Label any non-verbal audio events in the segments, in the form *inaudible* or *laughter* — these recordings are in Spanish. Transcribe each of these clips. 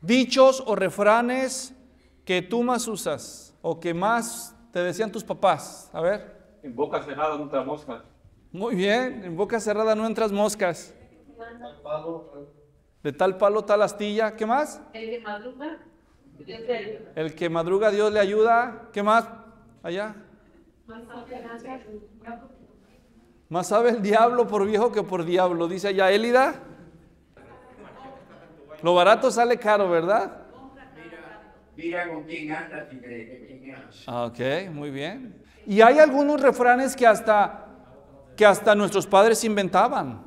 dichos o refranes que tú más usas o que más te decían tus papás? A ver. En boca cerrada no moscas. Muy bien, en boca cerrada no entras moscas. De tal palo, tal astilla. ¿Qué más? El que madruga. El que madruga, Dios le ayuda. ¿Qué más? Allá. Más sabe el diablo por viejo que por diablo, dice allá Elida lo barato sale caro, ¿verdad? Mira con quién ah, Ok, muy bien. Y hay algunos refranes que hasta, que hasta nuestros padres inventaban,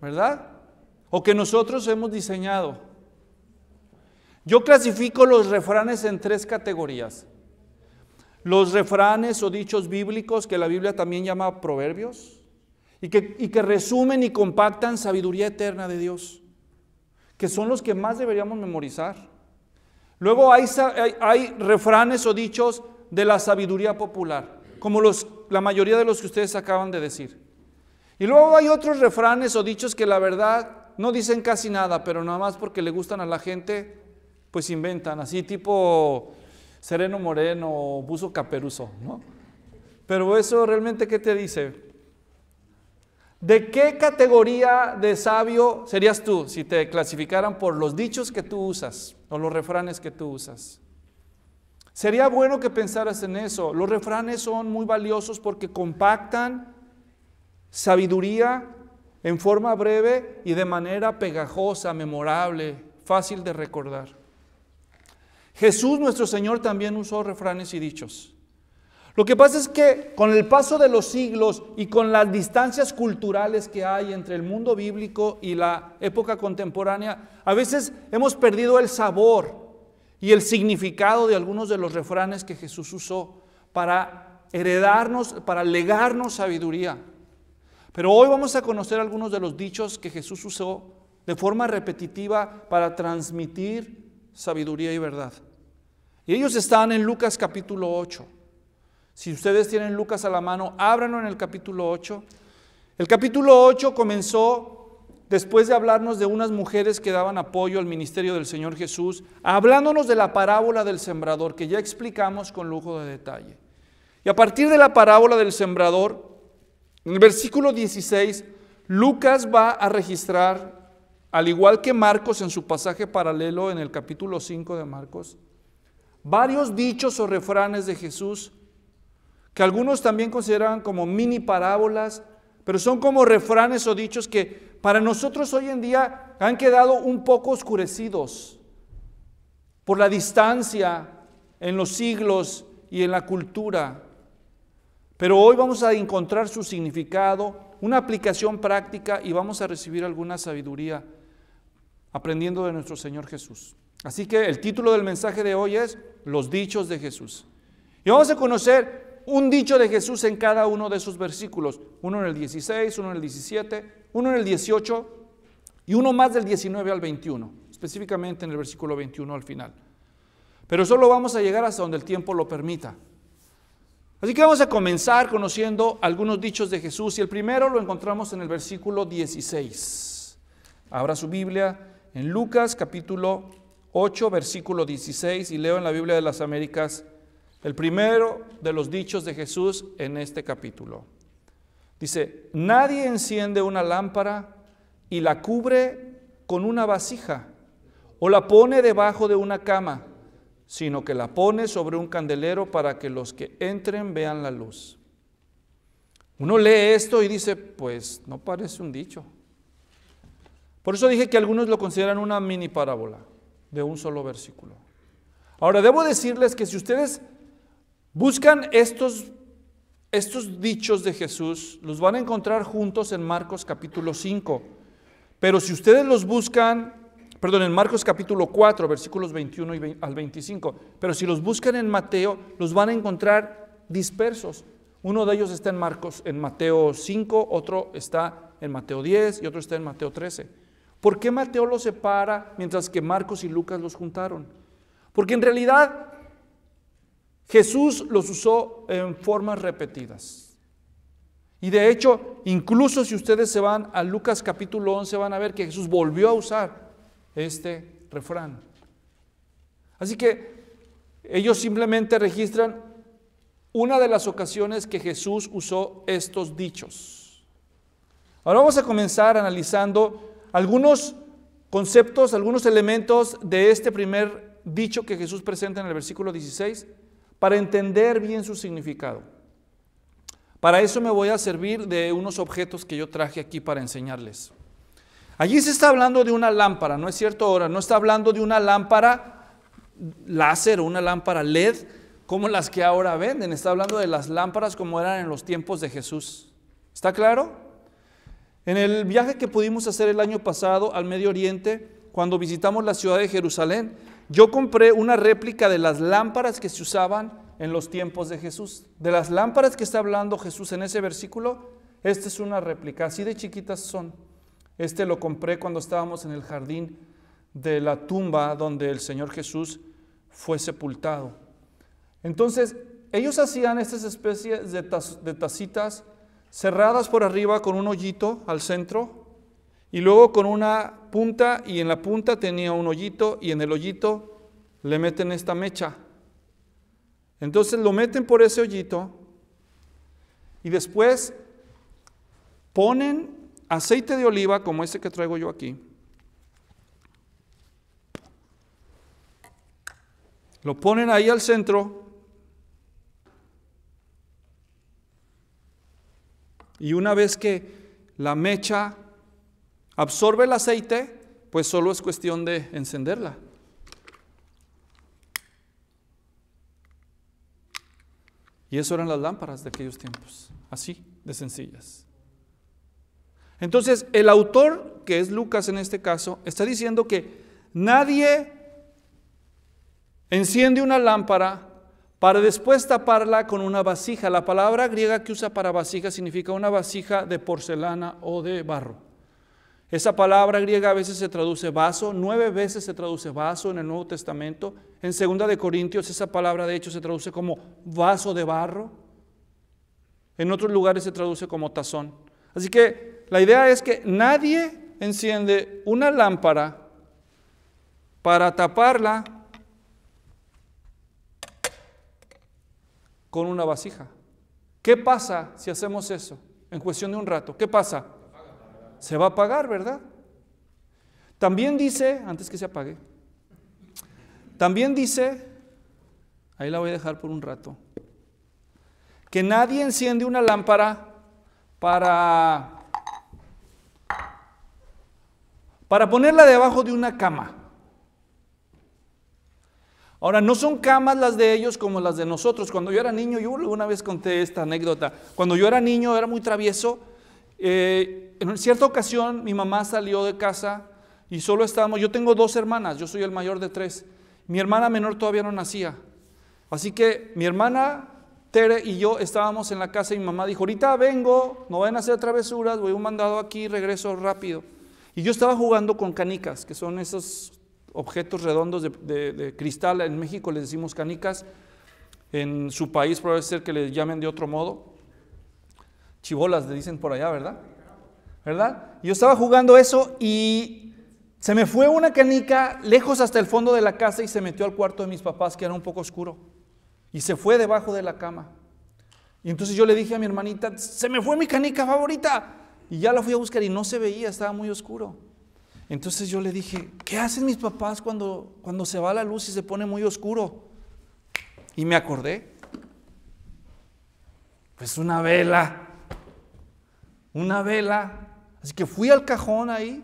¿verdad? O que nosotros hemos diseñado. Yo clasifico los refranes en tres categorías. Los refranes o dichos bíblicos que la Biblia también llama proverbios y que, y que resumen y compactan sabiduría eterna de Dios que son los que más deberíamos memorizar. Luego hay, hay, refranes o dichos de la sabiduría popular, como los, la mayoría de los que ustedes acaban de decir. Y luego hay otros refranes o dichos que la verdad no dicen casi nada, pero nada más porque le gustan a la gente, pues inventan, así tipo sereno moreno o buzo caperuso, ¿no? Pero eso realmente, ¿qué te dice? ¿De qué categoría de sabio serías tú si te clasificaran por los dichos que tú usas o los refranes que tú usas? Sería bueno que pensaras en eso. Los refranes son muy valiosos porque compactan sabiduría en forma breve y de manera pegajosa, memorable, fácil de recordar. Jesús nuestro Señor también usó refranes y dichos. Lo que pasa es que con el paso de los siglos y con las distancias culturales que hay entre el mundo bíblico y la época contemporánea, a veces hemos perdido el sabor y el significado de algunos de los refranes que Jesús usó para heredarnos, para legarnos sabiduría. Pero hoy vamos a conocer algunos de los dichos que Jesús usó de forma repetitiva para transmitir sabiduría y verdad. Y ellos están en Lucas capítulo 8. Si ustedes tienen Lucas a la mano, ábranlo en el capítulo 8. El capítulo 8 comenzó después de hablarnos de unas mujeres que daban apoyo al ministerio del Señor Jesús, hablándonos de la parábola del sembrador, que ya explicamos con lujo de detalle. Y a partir de la parábola del sembrador, en el versículo 16, Lucas va a registrar, al igual que Marcos en su pasaje paralelo en el capítulo 5 de Marcos, varios dichos o refranes de Jesús que algunos también consideran como mini parábolas, pero son como refranes o dichos que para nosotros hoy en día han quedado un poco oscurecidos por la distancia en los siglos y en la cultura. Pero hoy vamos a encontrar su significado, una aplicación práctica y vamos a recibir alguna sabiduría aprendiendo de nuestro Señor Jesús. Así que el título del mensaje de hoy es Los dichos de Jesús. Y vamos a conocer un dicho de Jesús en cada uno de sus versículos, uno en el 16, uno en el 17, uno en el 18 y uno más del 19 al 21, específicamente en el versículo 21 al final. Pero solo vamos a llegar hasta donde el tiempo lo permita. Así que vamos a comenzar conociendo algunos dichos de Jesús y el primero lo encontramos en el versículo 16. Abra su Biblia en Lucas capítulo 8 versículo 16 y leo en la Biblia de las Américas el primero de los dichos de Jesús en este capítulo. Dice, nadie enciende una lámpara y la cubre con una vasija o la pone debajo de una cama, sino que la pone sobre un candelero para que los que entren vean la luz. Uno lee esto y dice, pues no parece un dicho. Por eso dije que algunos lo consideran una mini parábola de un solo versículo. Ahora, debo decirles que si ustedes Buscan estos, estos dichos de Jesús, los van a encontrar juntos en Marcos capítulo 5. Pero si ustedes los buscan perdón, en Marcos capítulo 4, versículos 21 al 25. Pero si los buscan en Mateo, los van a encontrar dispersos. Uno de ellos está en Marcos, en Mateo 5, otro está en Mateo 10 y otro está en Mateo 13. ¿Por qué Mateo los separa mientras que Marcos y Lucas los juntaron? Porque en realidad Jesús los usó en formas repetidas. Y de hecho, incluso si ustedes se van a Lucas capítulo 11, van a ver que Jesús volvió a usar este refrán. Así que ellos simplemente registran una de las ocasiones que Jesús usó estos dichos. Ahora vamos a comenzar analizando algunos conceptos, algunos elementos de este primer dicho que Jesús presenta en el versículo 16 para entender bien su significado. Para eso me voy a servir de unos objetos que yo traje aquí para enseñarles. Allí se está hablando de una lámpara, ¿no es cierto ahora? No está hablando de una lámpara láser o una lámpara LED como las que ahora venden. Está hablando de las lámparas como eran en los tiempos de Jesús. ¿Está claro? En el viaje que pudimos hacer el año pasado al Medio Oriente, cuando visitamos la ciudad de Jerusalén, yo compré una réplica de las lámparas que se usaban en los tiempos de Jesús. De las lámparas que está hablando Jesús en ese versículo, esta es una réplica, así de chiquitas son. Este lo compré cuando estábamos en el jardín de la tumba donde el Señor Jesús fue sepultado. Entonces, ellos hacían estas especies de, de tacitas cerradas por arriba con un hoyito al centro y luego con una punta y en la punta tenía un hoyito y en el hoyito le meten esta mecha. Entonces lo meten por ese hoyito y después ponen aceite de oliva como ese que traigo yo aquí. Lo ponen ahí al centro y una vez que la mecha absorbe el aceite, pues solo es cuestión de encenderla. Y eso eran las lámparas de aquellos tiempos, así de sencillas. Entonces, el autor, que es Lucas en este caso, está diciendo que nadie enciende una lámpara para después taparla con una vasija. La palabra griega que usa para vasija significa una vasija de porcelana o de barro. Esa palabra griega a veces se traduce vaso, nueve veces se traduce vaso en el Nuevo Testamento. En 2 de Corintios esa palabra de hecho se traduce como vaso de barro. En otros lugares se traduce como tazón. Así que la idea es que nadie enciende una lámpara para taparla con una vasija. ¿Qué pasa si hacemos eso en cuestión de un rato? ¿Qué pasa? se va a apagar, ¿verdad? También dice, antes que se apague, también dice, ahí la voy a dejar por un rato, que nadie enciende una lámpara para para ponerla debajo de una cama. Ahora, no son camas las de ellos como las de nosotros. Cuando yo era niño, yo alguna vez conté esta anécdota. Cuando yo era niño, era muy travieso. Eh, en cierta ocasión mi mamá salió de casa y solo estábamos, yo tengo dos hermanas, yo soy el mayor de tres, mi hermana menor todavía no nacía, así que mi hermana Tere y yo estábamos en la casa y mi mamá dijo, ahorita vengo, no vayan a hacer travesuras, voy a un mandado aquí, regreso rápido. Y yo estaba jugando con canicas, que son esos objetos redondos de, cristal, en México les decimos canicas, en su país probablemente ser que les llamen de otro modo, chibolas le dicen por allá, ¿verdad? ¿verdad? Yo estaba jugando eso y se me fue una canica lejos hasta el fondo de la casa y se metió al cuarto de mis papás, que era un poco oscuro, y se fue debajo de la cama. Y entonces yo le dije a mi hermanita, se me fue mi canica favorita. Y ya la fui a buscar y no se veía, estaba muy oscuro. Entonces yo le dije, ¿qué hacen mis papás cuando, cuando se va la luz y se pone muy oscuro? Y me acordé, pues una vela, una vela Así que fui al cajón ahí,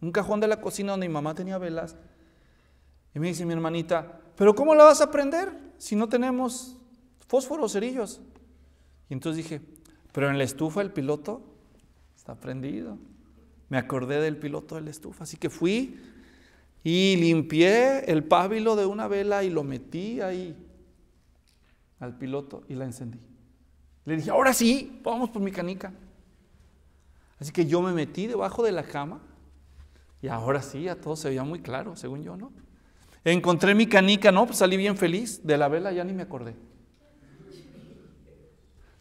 un cajón de la cocina donde mi mamá tenía velas. Y me dice mi hermanita, ¿pero cómo la vas a prender si no tenemos fósforos, o cerillos? Y entonces dije, pero en la estufa el piloto está prendido. Me acordé del piloto de la estufa. Así que fui y limpié el pábilo de una vela y lo metí ahí al piloto y la encendí. Le dije, ahora sí, vamos por mi canica. Así que yo me metí debajo de la cama y ahora sí, a todo se veía muy claro, según yo, ¿no? Encontré mi canica, no, pues salí bien feliz, de la vela ya ni me acordé.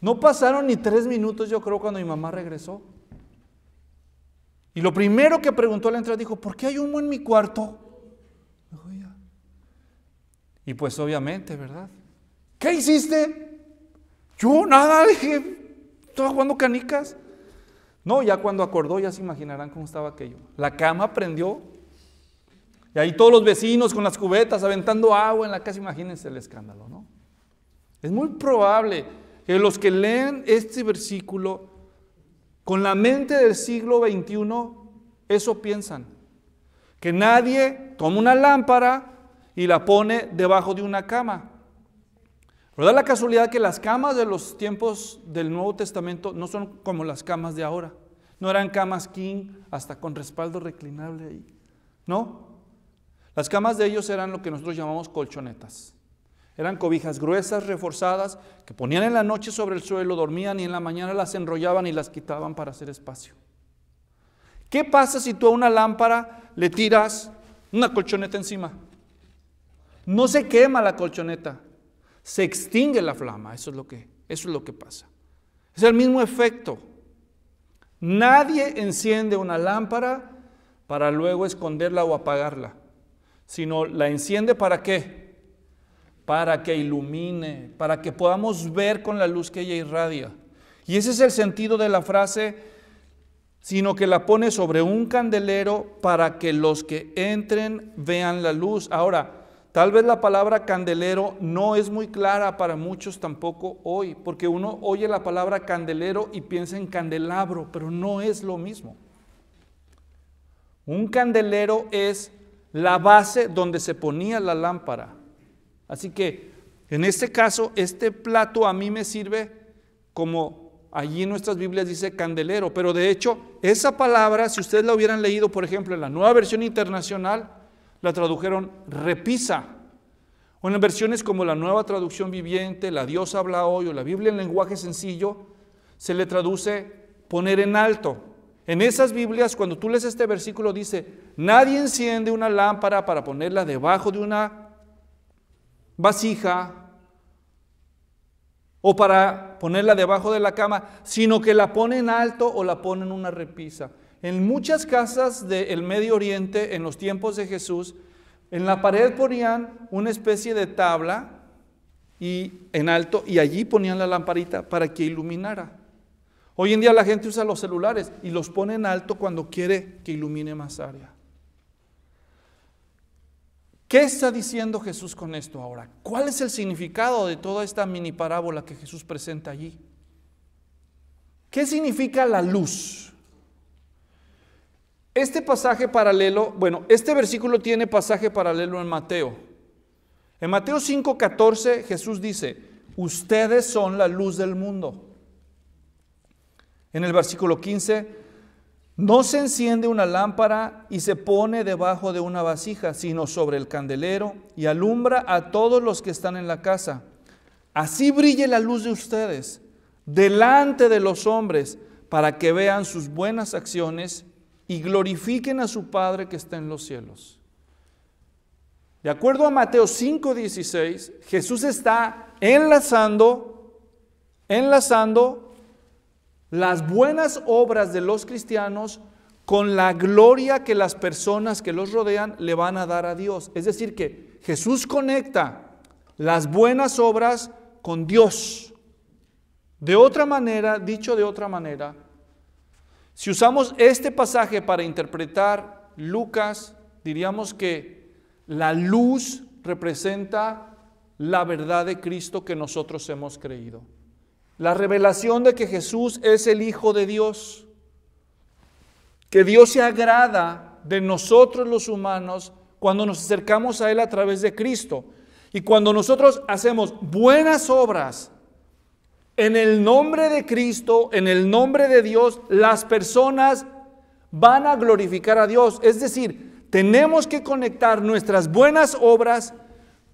No pasaron ni tres minutos, yo creo, cuando mi mamá regresó. Y lo primero que preguntó la entrada, dijo, ¿por qué hay humo en mi cuarto? Y pues obviamente, ¿verdad? ¿Qué hiciste? Yo nada, *laughs* dije, estaba jugando canicas. No, ya cuando acordó ya se imaginarán cómo estaba aquello. La cama prendió. Y ahí todos los vecinos con las cubetas aventando agua en la casa, imagínense el escándalo, ¿no? Es muy probable que los que lean este versículo con la mente del siglo XXI, eso piensan. Que nadie toma una lámpara y la pone debajo de una cama. ¿Verdad da la casualidad que las camas de los tiempos del Nuevo Testamento no son como las camas de ahora. No eran camas king hasta con respaldo reclinable ahí. No. Las camas de ellos eran lo que nosotros llamamos colchonetas. Eran cobijas gruesas, reforzadas, que ponían en la noche sobre el suelo, dormían y en la mañana las enrollaban y las quitaban para hacer espacio. ¿Qué pasa si tú a una lámpara le tiras una colchoneta encima? No se quema la colchoneta, se extingue la flama. Eso es lo que, eso es lo que pasa. Es el mismo efecto. Nadie enciende una lámpara para luego esconderla o apagarla, sino la enciende para qué? Para que ilumine, para que podamos ver con la luz que ella irradia. Y ese es el sentido de la frase, sino que la pone sobre un candelero para que los que entren vean la luz. Ahora, Tal vez la palabra candelero no es muy clara para muchos tampoco hoy, porque uno oye la palabra candelero y piensa en candelabro, pero no es lo mismo. Un candelero es la base donde se ponía la lámpara. Así que en este caso, este plato a mí me sirve como allí en nuestras Biblias dice candelero, pero de hecho esa palabra, si ustedes la hubieran leído, por ejemplo, en la nueva versión internacional, la tradujeron repisa. O en versiones como la Nueva Traducción Viviente, la Dios habla hoy o la Biblia en lenguaje sencillo, se le traduce poner en alto. En esas Biblias, cuando tú lees este versículo, dice, nadie enciende una lámpara para ponerla debajo de una vasija o para ponerla debajo de la cama, sino que la pone en alto o la pone en una repisa. En muchas casas del Medio Oriente, en los tiempos de Jesús, en la pared ponían una especie de tabla y en alto y allí ponían la lamparita para que iluminara. Hoy en día la gente usa los celulares y los pone en alto cuando quiere que ilumine más área. ¿Qué está diciendo Jesús con esto ahora? ¿Cuál es el significado de toda esta mini parábola que Jesús presenta allí? ¿Qué significa la luz? Este pasaje paralelo, bueno, este versículo tiene pasaje paralelo en Mateo. En Mateo 5:14 Jesús dice, ustedes son la luz del mundo. En el versículo 15, no se enciende una lámpara y se pone debajo de una vasija, sino sobre el candelero y alumbra a todos los que están en la casa. Así brille la luz de ustedes delante de los hombres para que vean sus buenas acciones y glorifiquen a su Padre que está en los cielos. De acuerdo a Mateo 5:16, Jesús está enlazando, enlazando las buenas obras de los cristianos con la gloria que las personas que los rodean le van a dar a Dios. Es decir, que Jesús conecta las buenas obras con Dios. De otra manera, dicho de otra manera, si usamos este pasaje para interpretar Lucas, diríamos que la luz representa la verdad de Cristo que nosotros hemos creído. La revelación de que Jesús es el Hijo de Dios, que Dios se agrada de nosotros los humanos cuando nos acercamos a Él a través de Cristo. Y cuando nosotros hacemos buenas obras en el nombre de Cristo, en el nombre de Dios, las personas van a glorificar a Dios. Es decir, tenemos que conectar nuestras buenas obras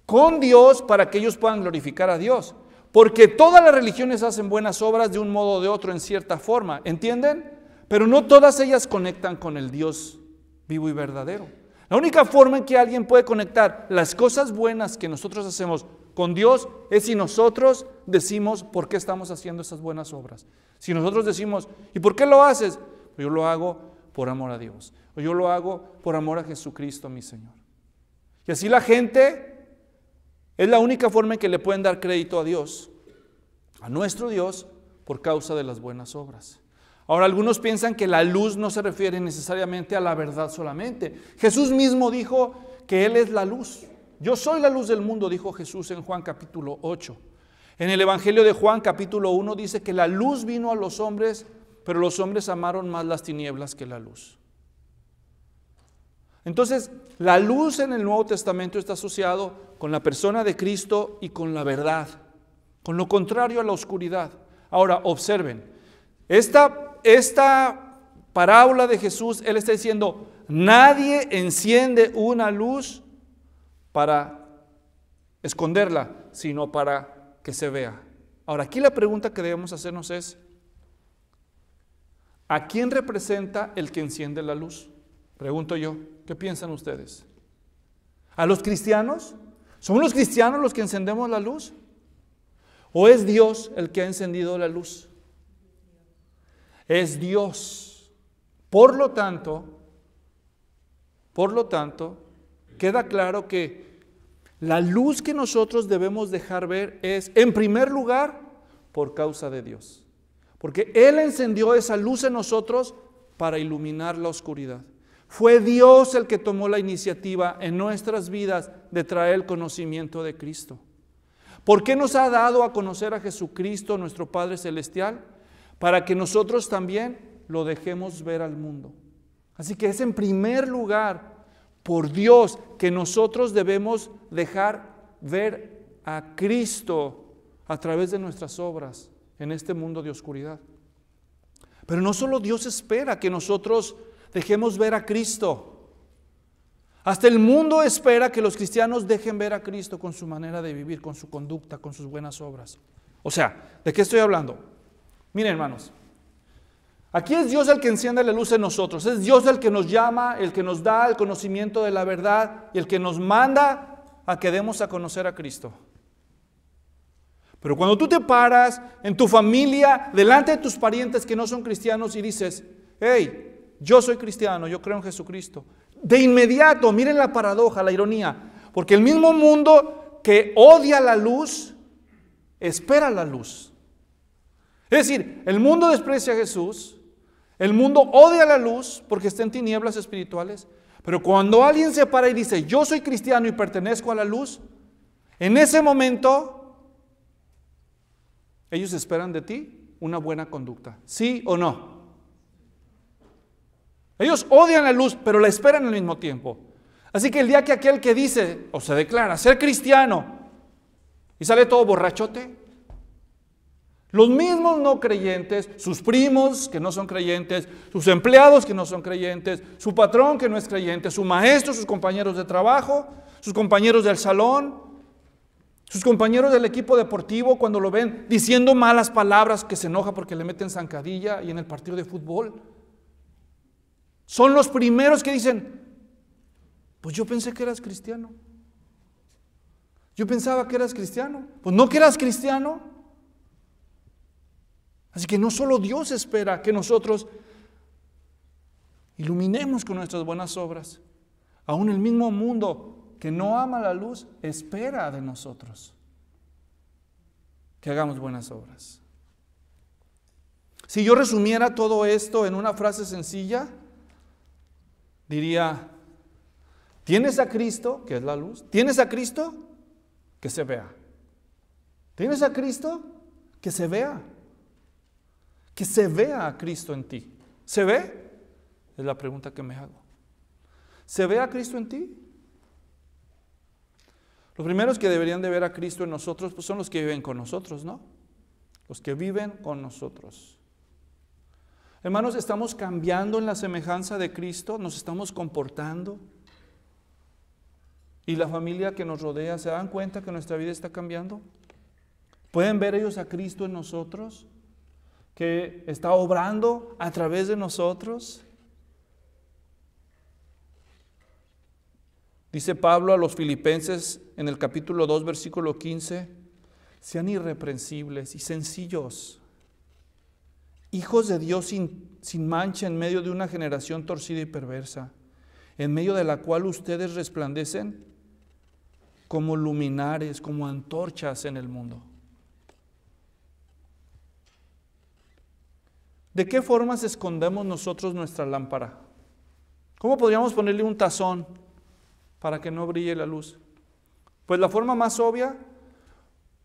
con Dios para que ellos puedan glorificar a Dios. Porque todas las religiones hacen buenas obras de un modo o de otro en cierta forma, ¿entienden? Pero no todas ellas conectan con el Dios vivo y verdadero. La única forma en que alguien puede conectar las cosas buenas que nosotros hacemos con Dios es si nosotros decimos por qué estamos haciendo esas buenas obras. Si nosotros decimos, ¿y por qué lo haces? Yo lo hago por amor a Dios. O yo lo hago por amor a Jesucristo, mi Señor. Y así la gente es la única forma en que le pueden dar crédito a Dios, a nuestro Dios, por causa de las buenas obras. Ahora, algunos piensan que la luz no se refiere necesariamente a la verdad solamente. Jesús mismo dijo que Él es la luz. Yo soy la luz del mundo, dijo Jesús en Juan capítulo 8. En el Evangelio de Juan capítulo 1 dice que la luz vino a los hombres, pero los hombres amaron más las tinieblas que la luz. Entonces, la luz en el Nuevo Testamento está asociado con la persona de Cristo y con la verdad, con lo contrario a la oscuridad. Ahora, observen, esta, esta parábola de Jesús, Él está diciendo, nadie enciende una luz para esconderla, sino para que se vea. Ahora, aquí la pregunta que debemos hacernos es, ¿a quién representa el que enciende la luz? Pregunto yo, ¿qué piensan ustedes? ¿A los cristianos? ¿Son los cristianos los que encendemos la luz? ¿O es Dios el que ha encendido la luz? Es Dios. Por lo tanto, por lo tanto, queda claro que la luz que nosotros debemos dejar ver es, en primer lugar, por causa de Dios. Porque Él encendió esa luz en nosotros para iluminar la oscuridad. Fue Dios el que tomó la iniciativa en nuestras vidas de traer el conocimiento de Cristo. ¿Por qué nos ha dado a conocer a Jesucristo, nuestro Padre Celestial? Para que nosotros también lo dejemos ver al mundo. Así que es en primer lugar por Dios, que nosotros debemos dejar ver a Cristo a través de nuestras obras en este mundo de oscuridad. Pero no solo Dios espera que nosotros dejemos ver a Cristo. Hasta el mundo espera que los cristianos dejen ver a Cristo con su manera de vivir, con su conducta, con sus buenas obras. O sea, ¿de qué estoy hablando? Miren, hermanos, Aquí es Dios el que enciende la luz en nosotros, es Dios el que nos llama, el que nos da el conocimiento de la verdad y el que nos manda a que demos a conocer a Cristo. Pero cuando tú te paras en tu familia, delante de tus parientes que no son cristianos y dices, hey, yo soy cristiano, yo creo en Jesucristo, de inmediato, miren la paradoja, la ironía, porque el mismo mundo que odia la luz, espera la luz. Es decir, el mundo desprecia a Jesús, el mundo odia la luz porque está en tinieblas espirituales. Pero cuando alguien se para y dice, yo soy cristiano y pertenezco a la luz, en ese momento ellos esperan de ti una buena conducta. ¿Sí o no? Ellos odian la luz, pero la esperan al mismo tiempo. Así que el día que aquel que dice o se declara ser cristiano y sale todo borrachote, los mismos no creyentes, sus primos que no son creyentes, sus empleados que no son creyentes, su patrón que no es creyente, su maestro, sus compañeros de trabajo, sus compañeros del salón, sus compañeros del equipo deportivo cuando lo ven diciendo malas palabras que se enoja porque le meten zancadilla y en el partido de fútbol. Son los primeros que dicen, pues yo pensé que eras cristiano. Yo pensaba que eras cristiano. Pues no que eras cristiano. Así que no solo Dios espera que nosotros iluminemos con nuestras buenas obras. Aún el mismo mundo que no ama la luz espera de nosotros que hagamos buenas obras. Si yo resumiera todo esto en una frase sencilla, diría, tienes a Cristo, que es la luz, tienes a Cristo, que se vea. Tienes a Cristo, que se vea que se vea a Cristo en ti. ¿Se ve? Es la pregunta que me hago. ¿Se ve a Cristo en ti? Los primeros que deberían de ver a Cristo en nosotros pues, son los que viven con nosotros, ¿no? Los que viven con nosotros. Hermanos, estamos cambiando en la semejanza de Cristo, nos estamos comportando. Y la familia que nos rodea, ¿se dan cuenta que nuestra vida está cambiando? ¿Pueden ver ellos a Cristo en nosotros? que está obrando a través de nosotros? Dice Pablo a los filipenses en el capítulo 2, versículo 15, sean irreprensibles y sencillos, hijos de Dios sin, sin, mancha en medio de una generación torcida y perversa, en medio de la cual ustedes resplandecen como luminares, como antorchas en el mundo. ¿De qué formas escondemos nosotros nuestra lámpara? ¿Cómo podríamos ponerle un tazón para que no brille la luz? Pues la forma más obvia,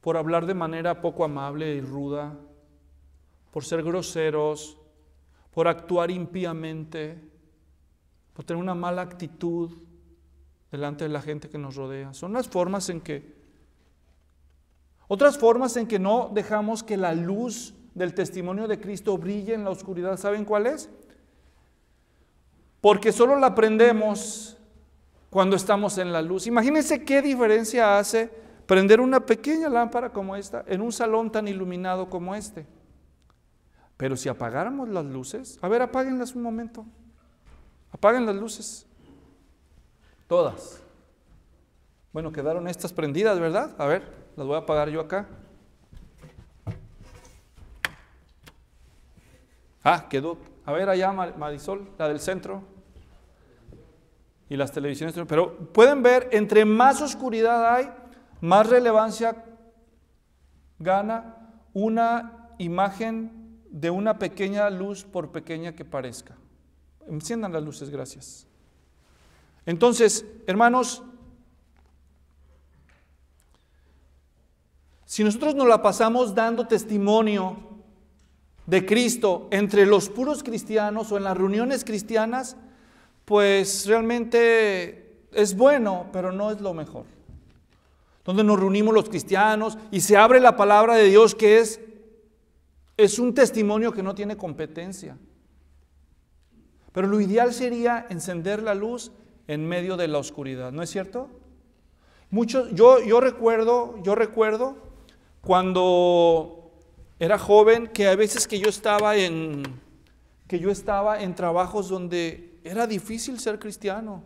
por hablar de manera poco amable y ruda, por ser groseros, por actuar impíamente, por tener una mala actitud delante de la gente que nos rodea. Son las formas en que... Otras formas en que no dejamos que la luz del testimonio de Cristo brilla en la oscuridad, ¿saben cuál es? Porque solo la aprendemos cuando estamos en la luz. Imagínense qué diferencia hace prender una pequeña lámpara como esta en un salón tan iluminado como este. Pero si apagáramos las luces, a ver, apáguenlas un momento. Apaguen las luces. Todas. Bueno, quedaron estas prendidas, ¿verdad? A ver, las voy a apagar yo acá. Ah, quedó. A ver allá Marisol, la del centro. Y las televisiones. Pero pueden ver, entre más oscuridad hay, más relevancia gana una imagen de una pequeña luz por pequeña que parezca. Enciendan las luces, gracias. Entonces, hermanos, si nosotros nos la pasamos dando testimonio de Cristo entre los puros cristianos o en las reuniones cristianas, pues realmente es bueno, pero no es lo mejor. Donde nos reunimos los cristianos y se abre la palabra de Dios que es es un testimonio que no tiene competencia. Pero lo ideal sería encender la luz en medio de la oscuridad, ¿no es cierto? Muchos, yo, yo recuerdo, yo recuerdo cuando era joven que a veces que yo estaba en que yo estaba en trabajos donde era difícil ser cristiano.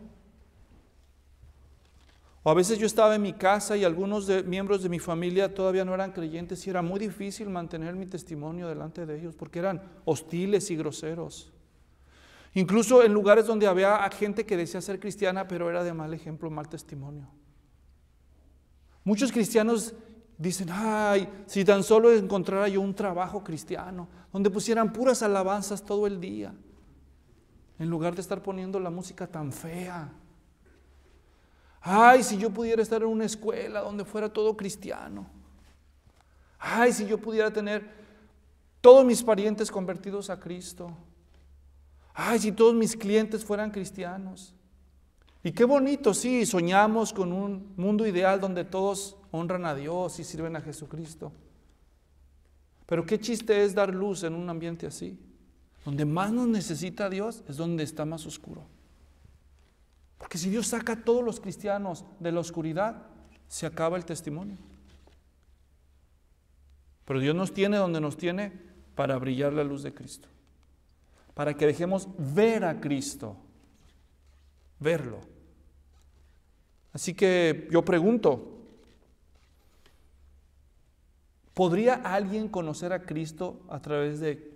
O a veces yo estaba en mi casa y algunos miembros de mi familia todavía no eran creyentes y era muy difícil mantener mi testimonio delante de ellos porque eran hostiles y groseros. Incluso en lugares donde había gente que decía ser cristiana pero era de mal ejemplo, mal testimonio. Muchos cristianos Dicen, ay, si tan solo encontrara yo un trabajo cristiano, donde pusieran puras alabanzas todo el día, en lugar de estar poniendo la música tan fea. Ay, si yo pudiera estar en una escuela donde fuera todo cristiano. Ay, si yo pudiera tener todos mis parientes convertidos a Cristo. Ay, si todos mis clientes fueran cristianos. Y qué bonito, sí, soñamos con un mundo ideal donde todos honran a Dios y sirven a Jesucristo. Pero qué chiste es dar luz en un ambiente así. Donde más nos necesita Dios es donde está más oscuro. Porque si Dios saca a todos los cristianos de la oscuridad, se acaba el testimonio. Pero Dios nos tiene donde nos tiene para brillar la luz de Cristo. Para que dejemos ver a Cristo. Verlo. Así que yo pregunto, ¿podría alguien conocer a Cristo a través de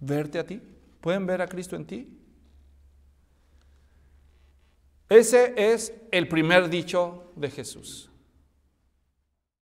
verte a ti? ¿Pueden ver a Cristo en ti? Ese es el primer dicho de Jesús.